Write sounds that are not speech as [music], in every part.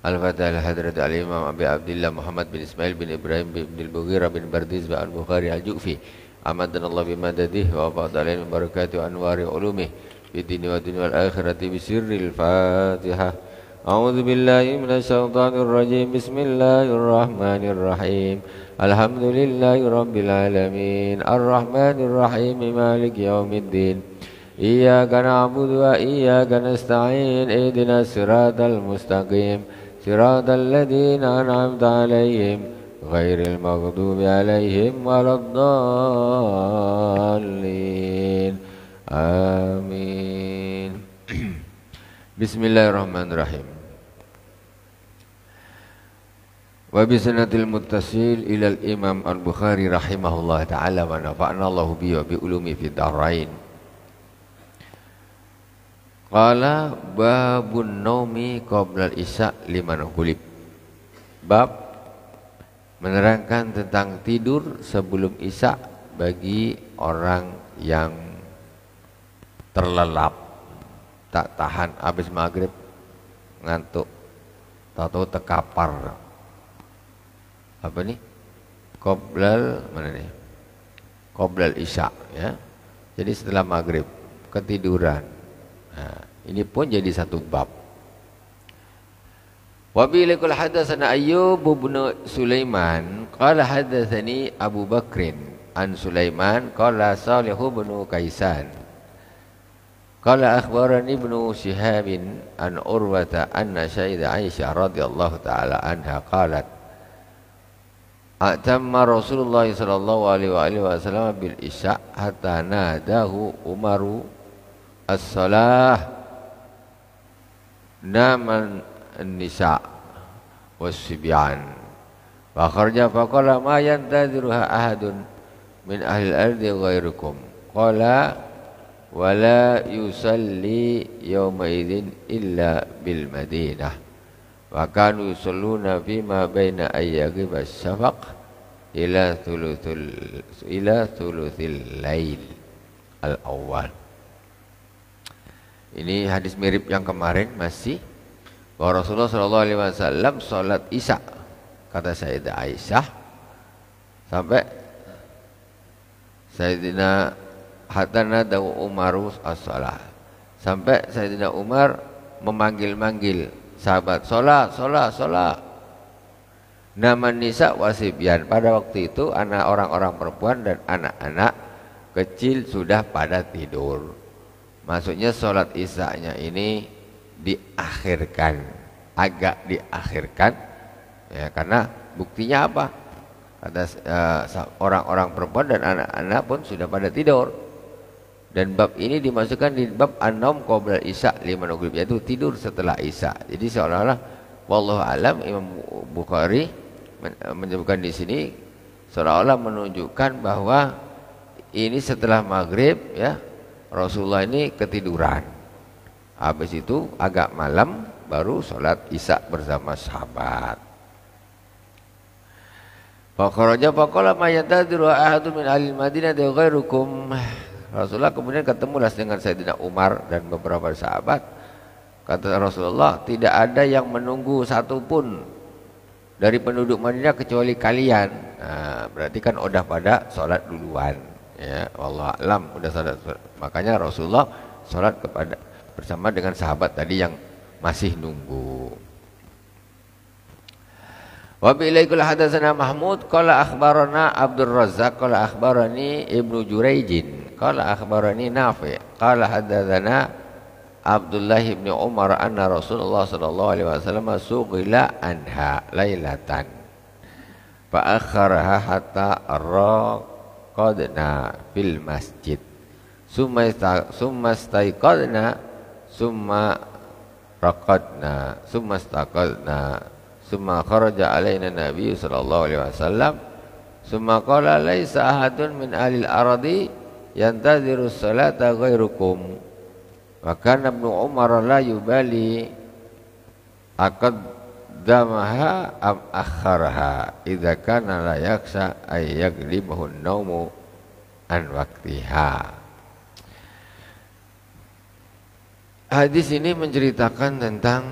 الفتح لحضرة الإمام أبي عبد الله محمد بن إسماعيل بن إبراهيم بن البغيرة بن برديس بن البخاري الجوفي أمدنا الله بمدده وبعد علينا من بركاته وأنوار علومه في الدين والدنيا والآخرة بسر الفاتحة أعوذ بالله من الشيطان الرجيم بسم الله الرحمن الرحيم الحمد لله رب العالمين الرحمن الرحيم مالك يوم الدين إياك نعبد وإياك نستعين اهدنا الصراط المستقيم صراط الذين أنعمت عليهم غير المغضوب عليهم ولا الضالين آمين بسم الله الرحمن الرحيم وبسنة المتصل إلى الإمام البخاري رحمه الله تعالى ونفعنا الله به وبعلومه في الدارين Qala babun naumi qabla isya liman ukulib. Bab menerangkan tentang tidur sebelum isya bagi orang yang terlelap tak tahan habis maghrib ngantuk atau tekapar apa nih koblal mana nih koblal isya ya jadi setelah maghrib ketiduran ini pun jadi satu bab. Wa bi laqul hadatsana Ayyub bin Sulaiman qala hadatsani Abu Bakrin an Sulaiman qala Salih bin Kaisan qala akhbarani Ibnu Shihab an Urwata anna Sayyidah Aisyah radhiyallahu taala anha qalat Atamma Rasulullah sallallahu alaihi wasallam bil isya hatta nadahu Umaru as-salah نام النساء والصبيان فخرج فقال ما ينتظرها أحد من أهل الأرض غيركم قال ولا يصلي يومئذ إلا بالمدينة وكانوا يصلون فيما بين أن يغيب الشفق إلى ثلث إلى ثلث الليل الأول Ini hadis mirip yang kemarin masih bahwa Rasulullah Shallallahu Alaihi Wasallam sholat isya kata Sayyidah Aisyah sampai Sayyidina Hatana Dawu Umaru as-salah sampai Sayyidina Umar memanggil-manggil sahabat sholat sholat sholat nama nisa wasibian pada waktu itu anak orang-orang perempuan dan anak-anak kecil sudah pada tidur Maksudnya sholat isaknya ini diakhirkan, agak diakhirkan, ya karena buktinya apa? ada eh, orang-orang uh, perempuan dan anak-anak pun sudah pada tidur. Dan bab ini dimasukkan di bab anom qabla isya lima maghrib yaitu tidur setelah isya. Jadi seolah-olah wallahu alam Imam Bukhari menyebutkan di sini seolah-olah menunjukkan bahwa ini setelah maghrib ya Rasulullah ini ketiduran habis itu agak malam baru sholat isya bersama sahabat Pokoknya, pokoklah ma yatadiru ahadun min ahli Madinah di rukum Rasulullah kemudian ketemu dengan Sayyidina Umar dan beberapa sahabat. Kata Rasulullah, tidak ada yang menunggu satupun dari penduduk Madinah kecuali kalian. Nah, berarti kan udah pada sholat duluan ya Allah alam udah sadar makanya Rasulullah sholat kepada bersama dengan sahabat tadi yang masih nunggu wa bi ilaikul hadatsana Mahmud qala akhbarana Abdul Razzaq qala akhbarani Ibnu Juraijin qala akhbarani Nafi qala hadatsana Abdullah bin Umar anna Rasulullah sallallahu alaihi wasallam sughila anha lailatan fa akharaha hatta arraq kodna fil masjid summa summa staiqadna summa raqadna summa staqadna summa kharaja alaina nabi sallallahu alaihi wasallam summa qala laisa ahadun min alil al-ardi yantaziru salata ghairukum wa kana ibnu umar la yubali akad qaddamaha am akharaha idza kana la yaksa ay yaglibahu naumu an waktiha Hadis ini menceritakan tentang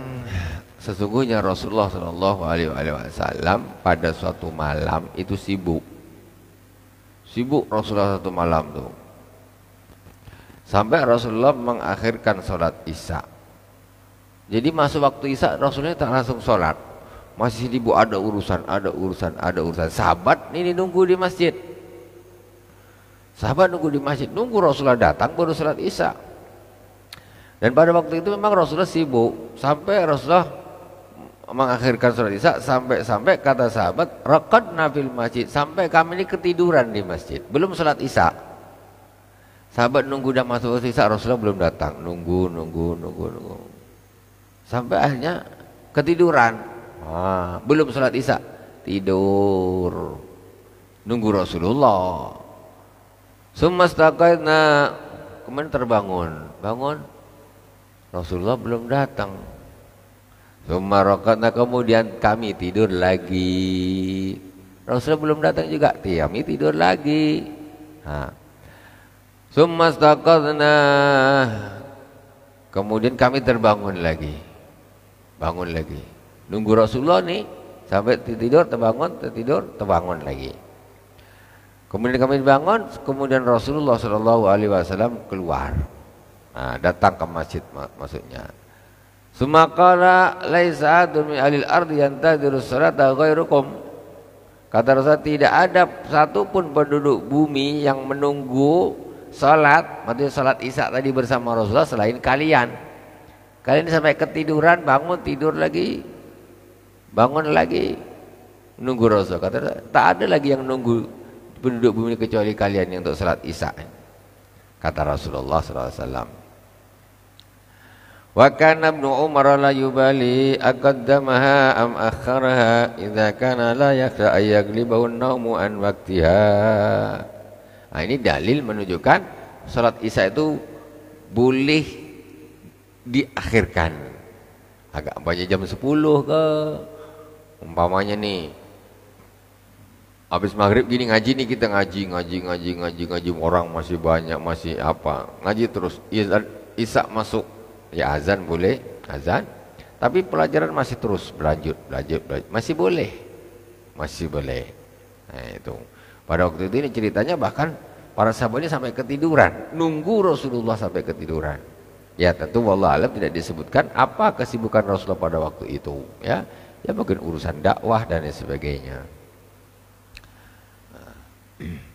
sesungguhnya Rasulullah Shallallahu Alaihi Wasallam pada suatu malam itu sibuk, sibuk Rasulullah satu malam tuh, sampai Rasulullah mengakhirkan sholat isya. Jadi masuk waktu Isya Rasulnya tak langsung sholat Masih sibuk ada urusan, ada urusan, ada urusan Sahabat ini nunggu di masjid Sahabat nunggu di masjid, nunggu Rasulullah datang baru sholat Isya Dan pada waktu itu memang Rasulullah sibuk Sampai Rasulullah mengakhirkan sholat Isya Sampai-sampai kata sahabat rekod nafil masjid Sampai kami ini ketiduran di masjid Belum sholat Isya' Sahabat nunggu dah masuk sisa Rasulullah belum datang. Nunggu, nunggu, nunggu, nunggu sampai akhirnya ketiduran ah, belum sholat isya tidur nunggu Rasulullah sumastakaitna kemudian terbangun bangun Rasulullah belum datang Sumarokatna kemudian kami tidur lagi Rasulullah belum datang juga Kami tidur lagi nah. Sumastakarna Kemudian kami terbangun lagi bangun lagi nunggu Rasulullah nih sampai tidur terbangun tertidur terbangun lagi kemudian kami bangun kemudian Rasulullah Shallallahu Alaihi Wasallam keluar nah, datang ke masjid mak maksudnya Sumakara laisa adun alil ardi yantadiru salata ghairukum Kata Rasul tidak ada satupun penduduk bumi yang menunggu salat, maksudnya salat Isya tadi bersama Rasulullah selain kalian. Kalian sampai ketiduran, bangun tidur lagi, bangun lagi, nunggu Rasul Kata tak ada lagi yang nunggu penduduk bumi kecuali kalian yang untuk salat isya. Kata Rasulullah SAW. Wa kana Ibnu Umar la yubali aqaddamaha am akharaha idza kana la yakhsha ayaglibahu an-nawmu an waqtiha. Nah, ini dalil menunjukkan salat isya itu boleh diakhirkan agak banyak jam 10 ke umpamanya nih habis maghrib gini ngaji nih kita ngaji ngaji ngaji ngaji ngaji orang masih banyak masih apa ngaji terus isak masuk ya azan boleh azan tapi pelajaran masih terus berlanjut berlanjut, berlanjut. masih boleh masih boleh nah itu pada waktu itu ini ceritanya bahkan para sahabatnya sampai ketiduran nunggu Rasulullah sampai ketiduran Ya tentu wallah alam tidak disebutkan apa kesibukan Rasulullah pada waktu itu ya. Ya mungkin urusan dakwah dan lain sebagainya. [clears throat]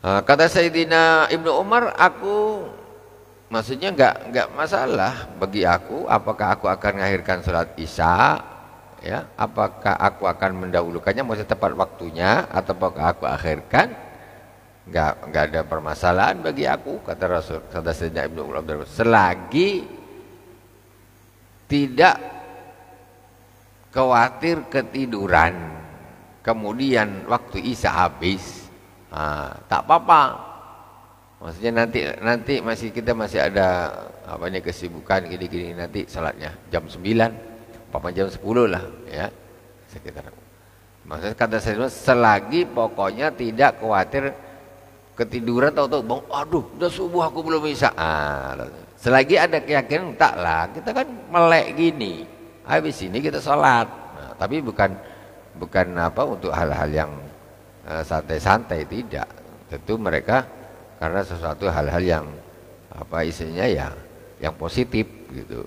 Ah, kata Sayyidina Ibnu Umar, aku maksudnya nggak nggak masalah bagi aku apakah aku akan mengakhirkan sholat isya ya apakah aku akan mendahulukannya maksudnya tepat waktunya atau apakah aku akhirkan nggak nggak ada permasalahan bagi aku kata Rasul kata Sayyidina Ibnu Umar selagi tidak khawatir ketiduran kemudian waktu isya habis nah, tak apa-apa maksudnya nanti nanti masih kita masih ada apanya kesibukan gini-gini nanti salatnya jam 9 apa jam 10 lah ya sekitar maksudnya kata saya selagi pokoknya tidak khawatir ketiduran tau tau bang aduh udah subuh aku belum bisa ah, selagi ada keyakinan tak lah, kita kan melek gini habis ini kita sholat nah, tapi bukan bukan apa untuk hal-hal yang eh, santai-santai uh, tidak tentu mereka karena sesuatu hal-hal yang apa isinya ya yang positif gitu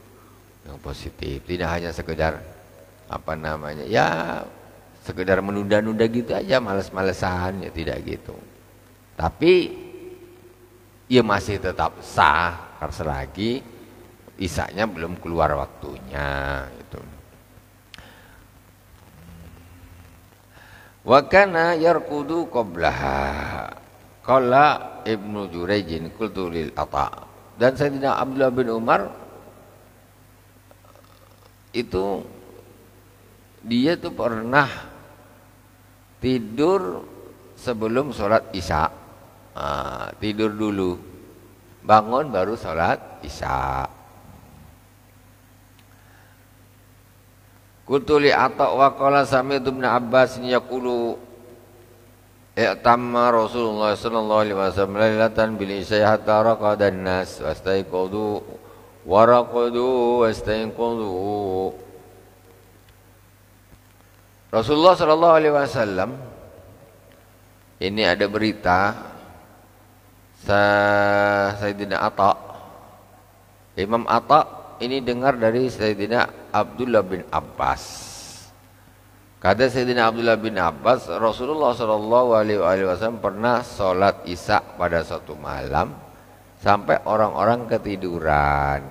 yang positif tidak hanya sekedar apa namanya ya sekedar menunda-nunda gitu aja males-malesan ya tidak gitu tapi ia ya masih tetap sah karena selagi isaknya belum keluar waktunya itu yarkudu qablaha qala ibnu jurejin kulturil ata dan Sayyidina Abdullah bin Umar itu dia tuh pernah tidur sebelum sholat isya' Ah, tidur dulu. Bangun baru sholat isya. Kutuli atau wakola sami bin Abbas yakulu Iktamma Rasulullah sallallahu alaihi wasallam lailatan bil isya hatta raqadan nas wastaiqadu waraqadu wastaiqadu Rasulullah sallallahu alaihi wasallam ini ada berita Sayyidina Atta Imam Atta ini dengar dari Sayyidina Abdullah bin Abbas Kata Sayyidina Abdullah bin Abbas, Rasulullah Shallallahu Alaihi Wasallam pernah sholat isya pada suatu malam sampai orang-orang ketiduran,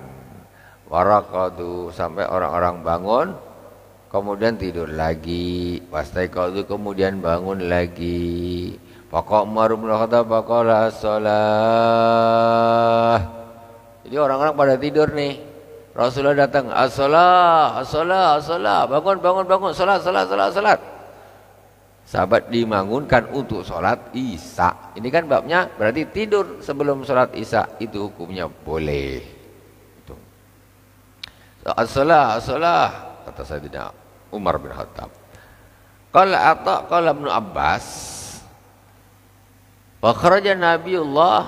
warakadu sampai orang-orang bangun, kemudian tidur lagi, wastaikadu kemudian bangun lagi, Pakok Umar bin Khattab pakola as-salah. Jadi orang-orang pada tidur nih. Rasulullah datang, asolah asolah asolah Bangun, bangun, bangun, salat, salat, salat, salat. Sahabat dimangunkan untuk salat Isya. Ini kan babnya berarti tidur sebelum salat Isya itu hukumnya boleh. Itu. asolah kata saya tidak kata Sayyidina Umar bin Khattab. Qala Atha qala Ibnu Abbas فخرج نبي الله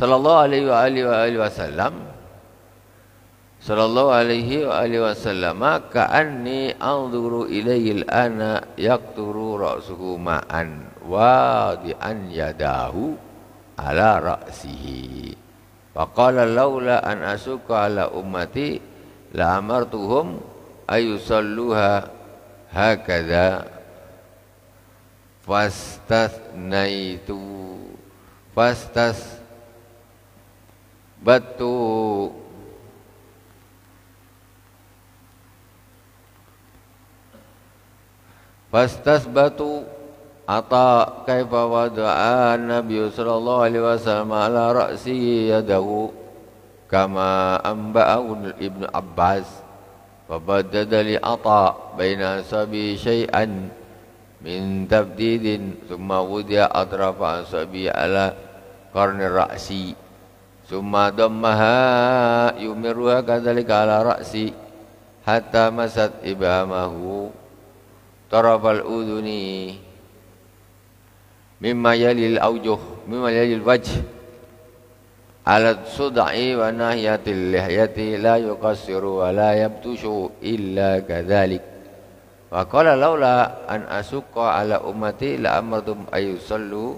صلى الله عليه وآله وآله وسلم صلى الله عليه وآله وسلم كأني أنظر إليه الآن يقطر رأسه ماء واضعا يداه على رأسه فقال لولا أن أشك على أمتي لأمرتهم أن يصلوها هكذا itu fastas batu fastas batu ata kaifa wada'a nabi sallallahu alaihi wasallam ala ra'si yadahu kama anba'ahu ibnu abbas wa badada li ata baina sabi syai'an من تبديد ثم وضع أطراف أنصبه على قرن رأسي ثم ضمها يمرها كذلك على رأسي حتى مست إبهامه طرف الأذن مما يلي الأوجه مما يلي الوجه على الصدع وناحية اللحية لا يقصر ولا يبتش إلا كذلك Wa qala laula an asuqa ala ummati la amartum ayusallu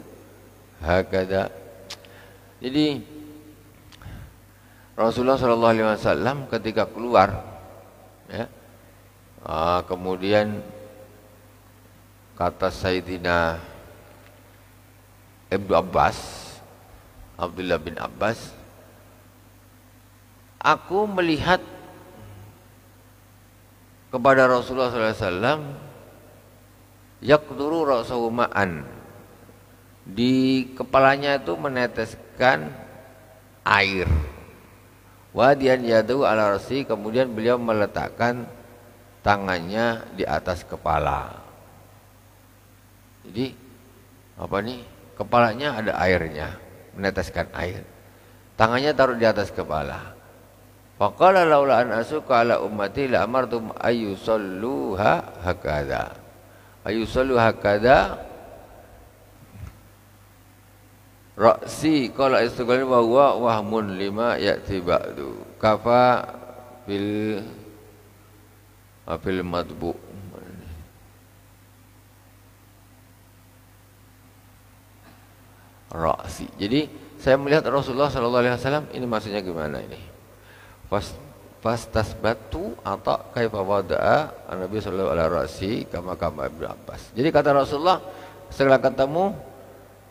hakada. Jadi Rasulullah Shallallahu Alaihi Wasallam ketika keluar, ya, ah, kemudian kata Sayyidina Ibnu Abbas, Abdullah bin Abbas, aku melihat kepada Rasulullah SAW yakduru ra'sawuma'an di kepalanya itu meneteskan air wadian yadu ala rasi kemudian beliau meletakkan tangannya di atas kepala jadi apa nih kepalanya ada airnya meneteskan air tangannya taruh di atas kepala Faqala laula an asuka ala ummati la amartum ayyusalluha hakadha. Ayyusallu hakadha Ra'si qala istiqlal wa huwa wahmun lima ya'ti ba'du. Kafa bil fil ah, matbu. Ra'si. Jadi saya melihat Rasulullah sallallahu alaihi wasallam ini maksudnya gimana ini? Fas fastas batu atau kaifa wada' Nabi sallallahu alaihi rasi kama kama Ibnu Abbas. Jadi kata Rasulullah setelah ketemu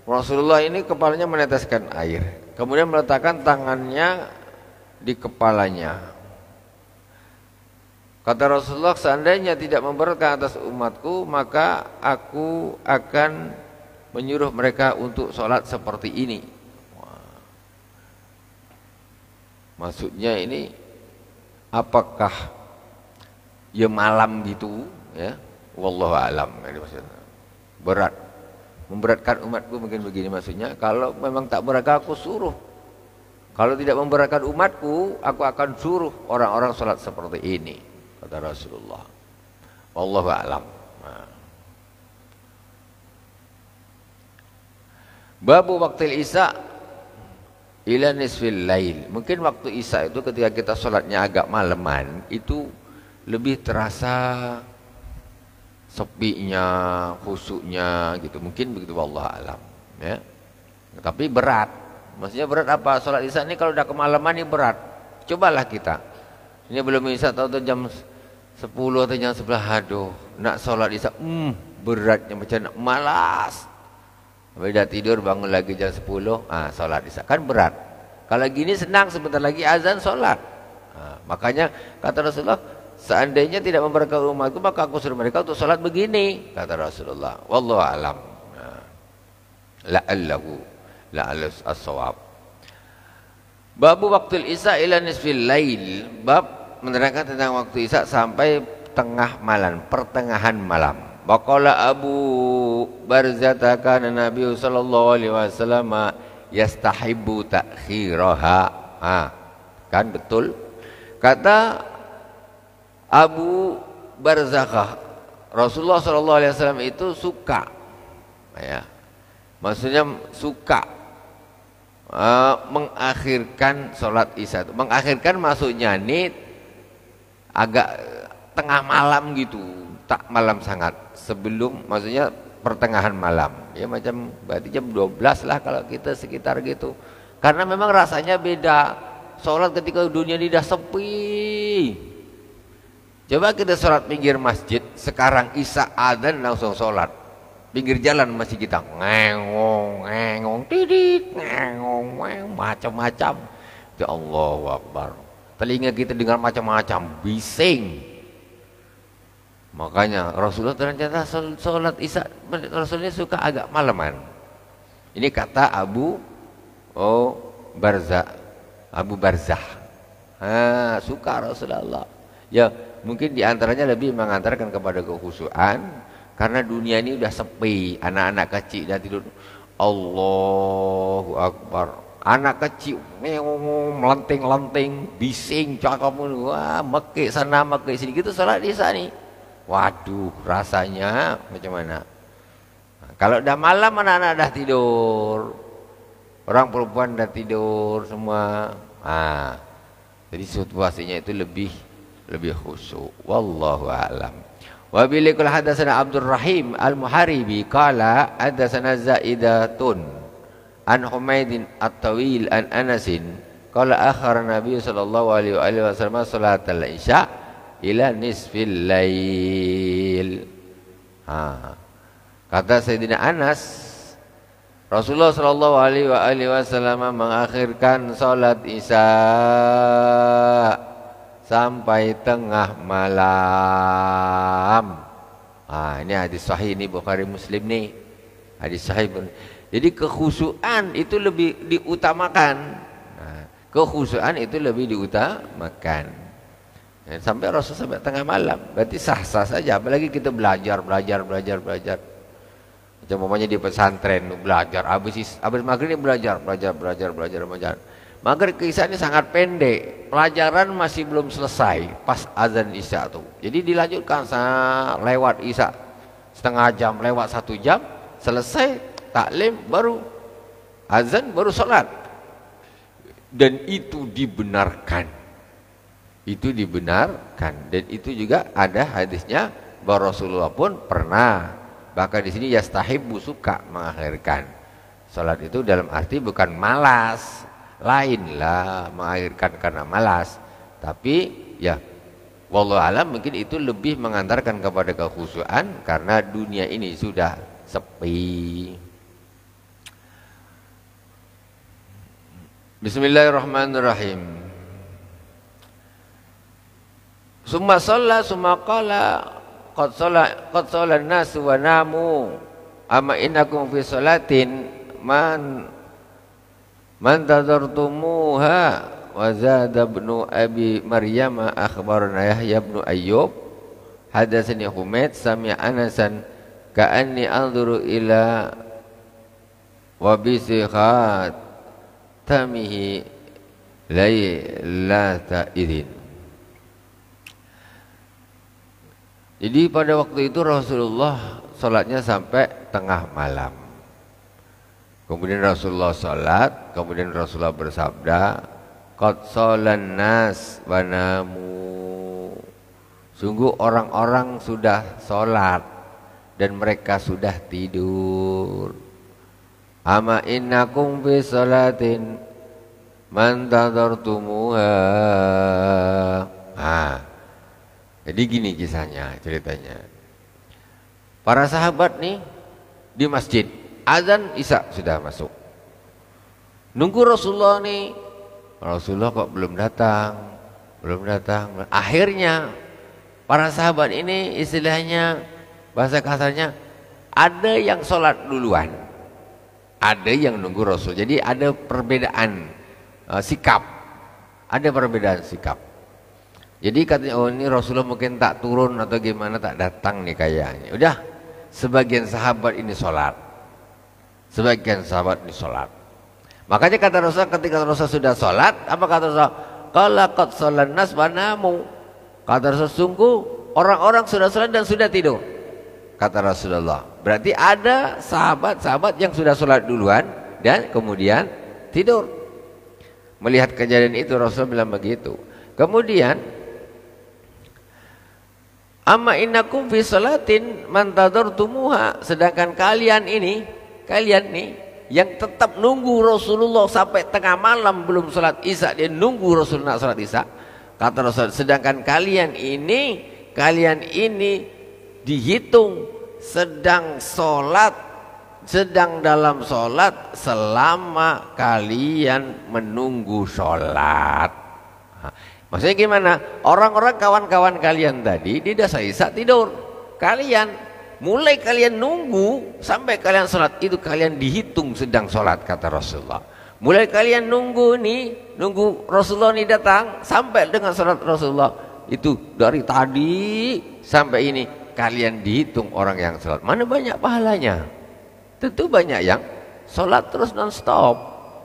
Rasulullah ini kepalanya meneteskan air. Kemudian meletakkan tangannya di kepalanya. Kata Rasulullah, seandainya tidak memberkati atas umatku, maka aku akan menyuruh mereka untuk sholat seperti ini. Maksudnya ini apakah ya malam gitu ya? Wallahu alam ini maksudnya. Berat. Memberatkan umatku mungkin begini maksudnya. Kalau memang tak berat aku suruh. Kalau tidak memberatkan umatku, aku akan suruh orang-orang sholat seperti ini, kata Rasulullah. Wallahu alam. Nah. Babu waktu Isya ila nisfil lail. Mungkin waktu Isya itu ketika kita sholatnya agak maleman, itu lebih terasa sepinya, khusuknya gitu. Mungkin begitu Allah alam, ya. Tapi berat. Maksudnya berat apa? Sholat Isya ini kalau udah kemalaman ini berat. Cobalah kita. Ini belum Isya tahu jam 10 atau jam 11. Aduh, nak sholat Isya, hmm, beratnya macam nak malas Habis tidur bangun lagi jam 10, ah sholat isya kan berat. Kalau gini senang sebentar lagi azan sholat. makanya kata Rasulullah, seandainya tidak memberkahi umatku maka aku suruh mereka untuk sholat begini kata Rasulullah. Wallahu alam. Nah, la'allahu la'alus as-sawab. Babu waktu isya ila nisfil lail. Bab menerangkan tentang waktu isya sampai tengah malam, pertengahan malam. Waqala Abu Barzata kana Nabi sallallahu alaihi wasallam yastahibu ta'khiraha. Ah, kan betul? Kata Abu Barzakah Rasulullah Shallallahu Alaihi Wasallam itu suka, ya, maksudnya suka uh, mengakhirkan sholat isya. Mengakhirkan maksudnya nih agak tengah malam gitu, tak malam sangat sebelum maksudnya pertengahan malam ya macam berarti jam 12 lah kalau kita sekitar gitu karena memang rasanya beda sholat ketika dunia ini sepi coba kita sholat pinggir masjid sekarang isa adzan langsung sholat pinggir jalan masih kita ngengong ngengong tidik ngengong ngengong macam-macam ya Allah Akbar telinga kita dengar macam-macam bising Makanya Rasulullah ternyata sholat isya Rasulnya suka agak malaman. Ini kata Abu oh Barzah Abu Barzah. Ah, suka Rasulullah. Ya mungkin diantaranya lebih mengantarkan kepada kekhusyuan karena dunia ini sudah sepi anak-anak kecil dan tidur Allahu Akbar anak kecil melenting-lenting bising cakap wah mekik sana mekik sini gitu salat di sana Waduh, rasanya macam mana? kalau udah malam anak-anak dah tidur. Orang perempuan dah tidur semua. Ah. Jadi situasinya itu lebih lebih khusyuk. Wallahu a'lam. Wa bilikul hadatsana Abdul Rahim Al-Muharibi qala hadatsana Zaidatun an Humaidin At-Tawil an Anasin qala akhara Nabi sallallahu alaihi wasallam salatal Isya' ila nisfil lail. Ha. Kata Sayyidina Anas, Rasulullah Shallallahu Alaihi Wasallam mengakhirkan sholat isya sampai tengah malam. Ah, ini hadis sahih ini Bukhari Muslim nih. Hadis sahih. Jadi kekhusuan itu lebih diutamakan. kekhusuan itu lebih diutamakan. Ya, sampai Rasul sampai tengah malam. Berarti sah-sah saja. Apalagi kita belajar, belajar, belajar, belajar. Macam umpamanya di pesantren belajar. Habis, habis maghrib ini belajar, belajar, belajar, belajar, belajar. Maghrib ke Isya ini sangat pendek. Pelajaran masih belum selesai pas azan Isya tuh. Jadi dilanjutkan lewat Isya setengah jam, lewat satu jam, selesai taklim baru azan baru sholat dan itu dibenarkan itu dibenarkan dan itu juga ada hadisnya bahwa Rasulullah pun pernah bahkan di sini yastahibu suka mengakhirkan salat itu dalam arti bukan malas lainlah mengakhirkan karena malas tapi ya wallahu alam mungkin itu lebih mengantarkan kepada kekhusyuan karena dunia ini sudah sepi Bismillahirrahmanirrahim Summa sola summa qala qad sholla qad sholla nasu wa namu amma innakum fi man man tadartumuha wa zada ibnu abi maryama akhbarana yahya ibnu ayyub hadatsani humaid sami anasan ka'anni anzuru ila wabisihat tamihi laylata idzin Jadi pada waktu itu Rasulullah sholatnya sampai tengah malam. Kemudian Rasulullah sholat, kemudian Rasulullah bersabda, Qad sholan nas wanamu. Sungguh orang-orang sudah sholat dan mereka sudah tidur. Ama innakum fi sholatin man tadartumuha. Jadi gini kisahnya, ceritanya. Para sahabat nih di masjid, azan Isya sudah masuk. Nunggu Rasulullah nih, Rasulullah kok belum datang, belum datang. Akhirnya para sahabat ini istilahnya bahasa kasarnya ada yang sholat duluan, ada yang nunggu Rasul. Jadi ada perbedaan uh, sikap, ada perbedaan sikap. Jadi katanya oh ini Rasulullah mungkin tak turun atau gimana tak datang nih kayaknya. Udah sebagian sahabat ini sholat, sebagian sahabat ini sholat. Makanya kata Rasul ketika Rasul sudah sholat, apa kata Rasul? Kalau kot sholat nas manamu. Kata Rasul sungguh orang-orang sudah sholat dan sudah tidur. Kata Rasulullah. Berarti ada sahabat-sahabat yang sudah sholat duluan dan kemudian tidur. Melihat kejadian itu Rasul bilang begitu. Kemudian Amma innakum fi salatin mantador tadartumuha. Sedangkan kalian ini, kalian nih yang tetap nunggu Rasulullah sampai tengah malam belum sholat isya dia nunggu Rasulullah sholat isya kata Rasul sedangkan kalian ini kalian ini dihitung sedang sholat sedang dalam sholat selama kalian menunggu sholat Maksudnya gimana? Orang-orang kawan-kawan kalian tadi di dasar Isa tidur. Kalian mulai kalian nunggu sampai kalian sholat itu kalian dihitung sedang sholat kata Rasulullah. Mulai kalian nunggu nih, nunggu Rasulullah ini datang sampai dengan sholat Rasulullah itu dari tadi sampai ini kalian dihitung orang yang sholat. Mana banyak pahalanya? Tentu banyak yang sholat terus stop.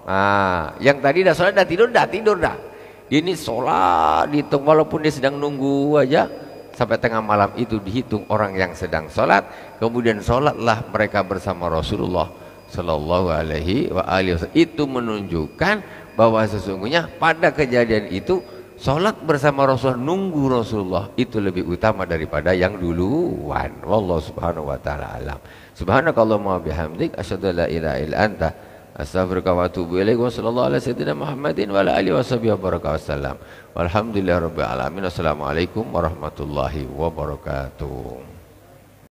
Nah, yang tadi dah sholat dah tidur dah tidur dah ini sholat dihitung walaupun dia sedang nunggu aja sampai tengah malam itu dihitung orang yang sedang sholat kemudian sholatlah mereka bersama Rasulullah Shallallahu Alaihi Wasallam. itu menunjukkan bahwa sesungguhnya pada kejadian itu sholat bersama Rasulullah nunggu Rasulullah itu lebih utama daripada yang duluan. Wallahu subhanahu wa taala alam. Subhanakallahumma bihamdik asyhadu an la ilaha illa anta أستغفرك وأتوب إليك وصلى الله على سيدنا محمد وعلى آله وصحبه وبارك وسلم والحمد لله رب العالمين والسلام عليكم ورحمة الله وبركاته